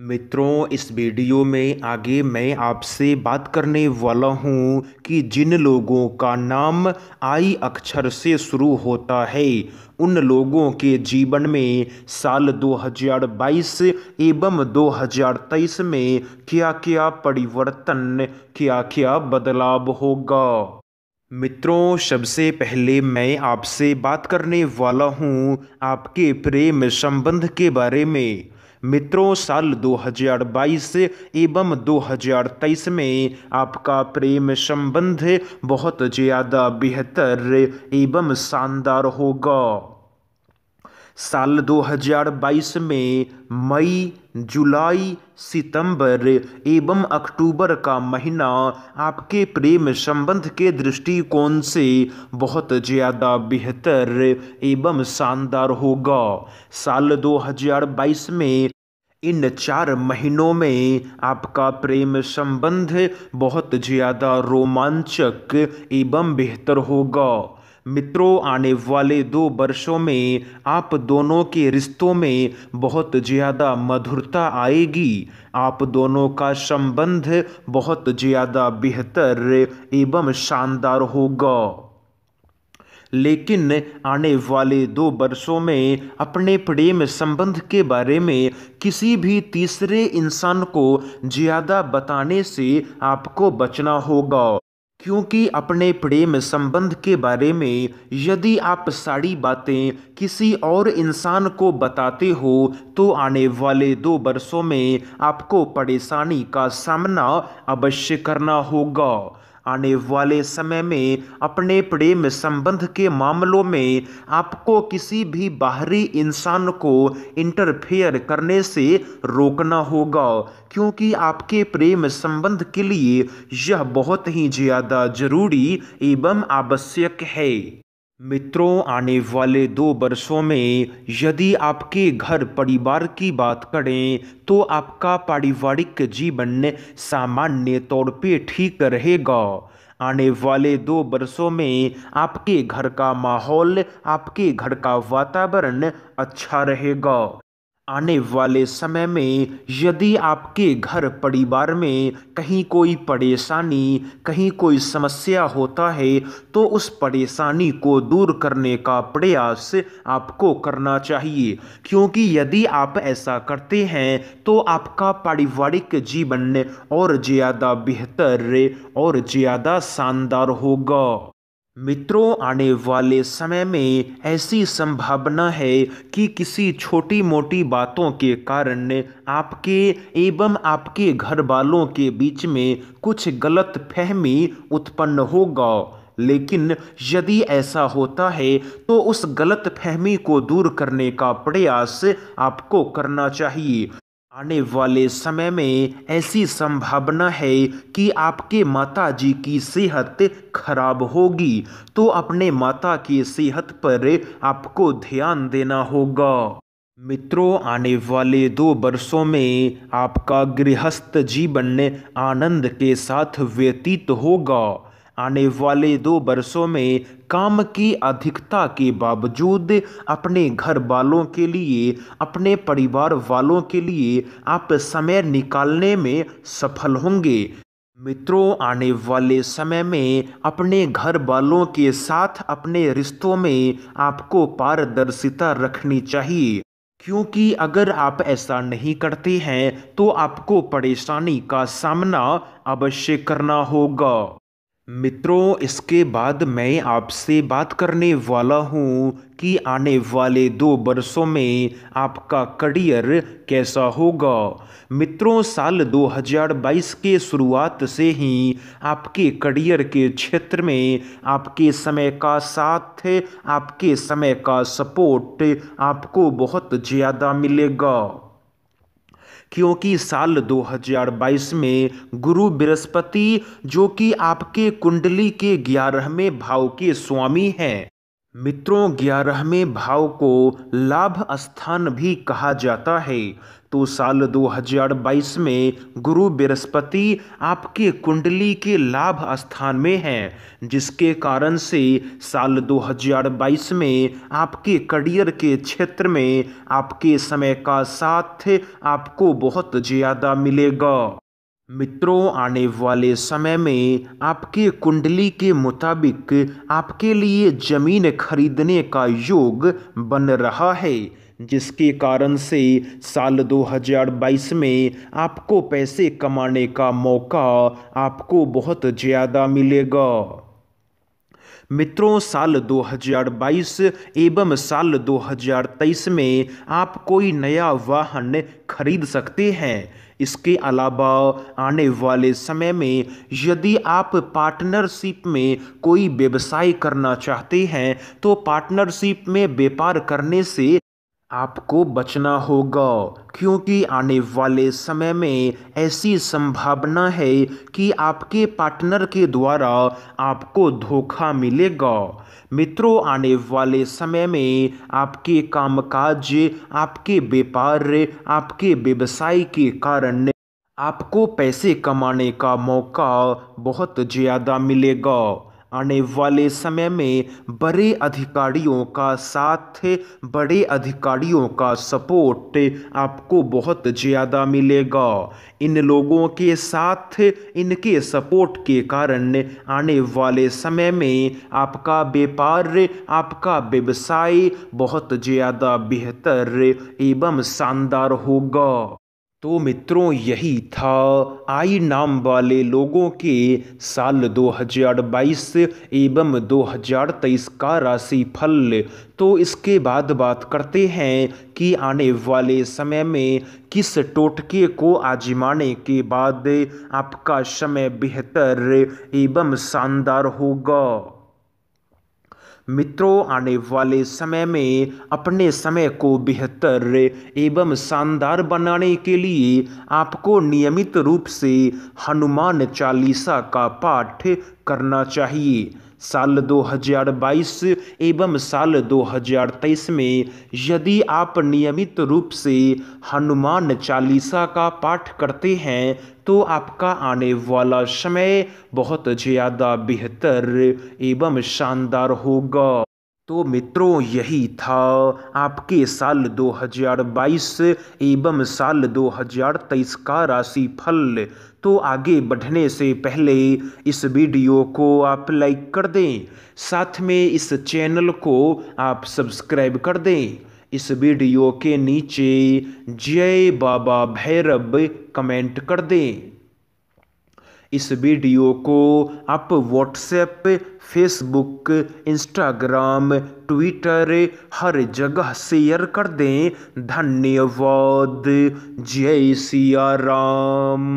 मित्रों इस वीडियो में आगे मैं आपसे बात करने वाला हूं कि जिन लोगों का नाम आई अक्षर से शुरू होता है उन लोगों के जीवन में साल 2022 एवं 2023 में क्या क्या परिवर्तन क्या क्या बदलाव होगा मित्रों सबसे पहले मैं आपसे बात करने वाला हूं आपके प्रेम संबंध के बारे में मित्रों साल 2022 एवं 2023 में आपका प्रेम संबंध बहुत ज़्यादा बेहतर एवं शानदार होगा साल 2022 में मई जुलाई सितंबर एवं अक्टूबर का महीना आपके प्रेम संबंध के दृष्टिकोण से बहुत ज़्यादा बेहतर एवं शानदार होगा साल 2022 में इन चार महीनों में आपका प्रेम संबंध बहुत ज़्यादा रोमांचक एवं बेहतर होगा मित्रों आने वाले दो वर्षों में आप दोनों के रिश्तों में बहुत ज़्यादा मधुरता आएगी आप दोनों का संबंध बहुत ज़्यादा बेहतर एवं शानदार होगा लेकिन आने वाले दो वर्षों में अपने प्रेम संबंध के बारे में किसी भी तीसरे इंसान को ज़्यादा बताने से आपको बचना होगा क्योंकि अपने प्रेम संबंध के बारे में यदि आप सारी बातें किसी और इंसान को बताते हो तो आने वाले दो वर्षों में आपको परेशानी का सामना अवश्य करना होगा आने वाले समय में अपने प्रेम संबंध के मामलों में आपको किसी भी बाहरी इंसान को इंटरफेयर करने से रोकना होगा क्योंकि आपके प्रेम संबंध के लिए यह बहुत ही ज़्यादा ज़रूरी एवं आवश्यक है मित्रों आने वाले दो वर्षों में यदि आपके घर परिवार की बात करें तो आपका पारिवारिक जीवन सामान्य तौर पे ठीक रहेगा आने वाले दो वर्षों में आपके घर का माहौल आपके घर का वातावरण अच्छा रहेगा आने वाले समय में यदि आपके घर परिवार में कहीं कोई परेशानी कहीं कोई समस्या होता है तो उस परेशानी को दूर करने का प्रयास आपको करना चाहिए क्योंकि यदि आप ऐसा करते हैं तो आपका पारिवारिक जीवन और ज़्यादा बेहतर और ज़्यादा शानदार होगा मित्रों आने वाले समय में ऐसी संभावना है कि किसी छोटी मोटी बातों के कारण आपके एवं आपके घर वालों के बीच में कुछ गलत फहमी उत्पन्न होगा लेकिन यदि ऐसा होता है तो उस गलत फहमी को दूर करने का प्रयास आपको करना चाहिए आने वाले समय में ऐसी संभावना है कि आपके माता जी की सेहत खराब होगी तो अपने माता की सेहत पर आपको ध्यान देना होगा मित्रों आने वाले दो वर्षों में आपका गृहस्थ जीवन आनंद के साथ व्यतीत होगा आने वाले दो वर्षों में काम की अधिकता के बावजूद अपने घर वालों के लिए अपने परिवार वालों के लिए आप समय निकालने में सफल होंगे मित्रों आने वाले समय में अपने घर वालों के साथ अपने रिश्तों में आपको पारदर्शिता रखनी चाहिए क्योंकि अगर आप ऐसा नहीं करते हैं तो आपको परेशानी का सामना अवश्य करना होगा मित्रों इसके बाद मैं आपसे बात करने वाला हूँ कि आने वाले दो वर्षों में आपका करियर कैसा होगा मित्रों साल 2022 के शुरुआत से ही आपके करियर के क्षेत्र में आपके समय का साथ आपके समय का सपोर्ट आपको बहुत ज़्यादा मिलेगा क्योंकि साल 2022 में गुरु बृहस्पति जो कि आपके कुंडली के ग्यारहवें भाव के स्वामी हैं मित्रों ग्यारहवें भाव को लाभ स्थान भी कहा जाता है तो साल 2022 में गुरु बृहस्पति आपके कुंडली के लाभ स्थान में है जिसके कारण से साल 2022 में आपके करियर के क्षेत्र में आपके समय का साथ आपको बहुत ज़्यादा मिलेगा मित्रों आने वाले समय में आपके कुंडली के मुताबिक आपके लिए ज़मीन खरीदने का योग बन रहा है जिसके कारण से साल 2022 में आपको पैसे कमाने का मौका आपको बहुत ज़्यादा मिलेगा मित्रों साल 2022 एवं साल 2023 में आप कोई नया वाहन खरीद सकते हैं इसके अलावा आने वाले समय में यदि आप पार्टनरशिप में कोई व्यवसाय करना चाहते हैं तो पार्टनरशिप में व्यापार करने से आपको बचना होगा क्योंकि आने वाले समय में ऐसी संभावना है कि आपके पार्टनर के द्वारा आपको धोखा मिलेगा मित्रों आने वाले समय में आपके कामकाज आपके व्यापार आपके व्यवसाय के कारण आपको पैसे कमाने का मौका बहुत ज़्यादा मिलेगा आने वाले समय में बड़े अधिकारियों का साथ बड़े अधिकारियों का सपोर्ट आपको बहुत ज़्यादा मिलेगा इन लोगों के साथ इनके सपोर्ट के कारण आने वाले समय में आपका व्यापार आपका व्यवसाय बहुत ज़्यादा बेहतर एवं शानदार होगा तो मित्रों यही था आई नाम वाले लोगों के साल 2022 एवं 2023 का राशिफल तो इसके बाद बात करते हैं कि आने वाले समय में किस टोटके को आजमाने के बाद आपका समय बेहतर एवं शानदार होगा मित्रों आने वाले समय में अपने समय को बेहतर एवं शानदार बनाने के लिए आपको नियमित रूप से हनुमान चालीसा का पाठ करना चाहिए साल 2022 एवं साल 2023 में यदि आप नियमित रूप से हनुमान चालीसा का पाठ करते हैं तो आपका आने वाला समय बहुत ज़्यादा बेहतर एवं शानदार होगा तो मित्रों यही था आपके साल 2022 एवं साल 2023 का राशि फल तो आगे बढ़ने से पहले इस वीडियो को आप लाइक कर दें साथ में इस चैनल को आप सब्सक्राइब कर दें इस वीडियो के नीचे जय बाबा भैरव कमेंट कर दें इस वीडियो को आप व्हाट्सएप फेसबुक इंस्टाग्राम ट्विटर हर जगह शेयर कर दें धन्यवाद जय सिया राम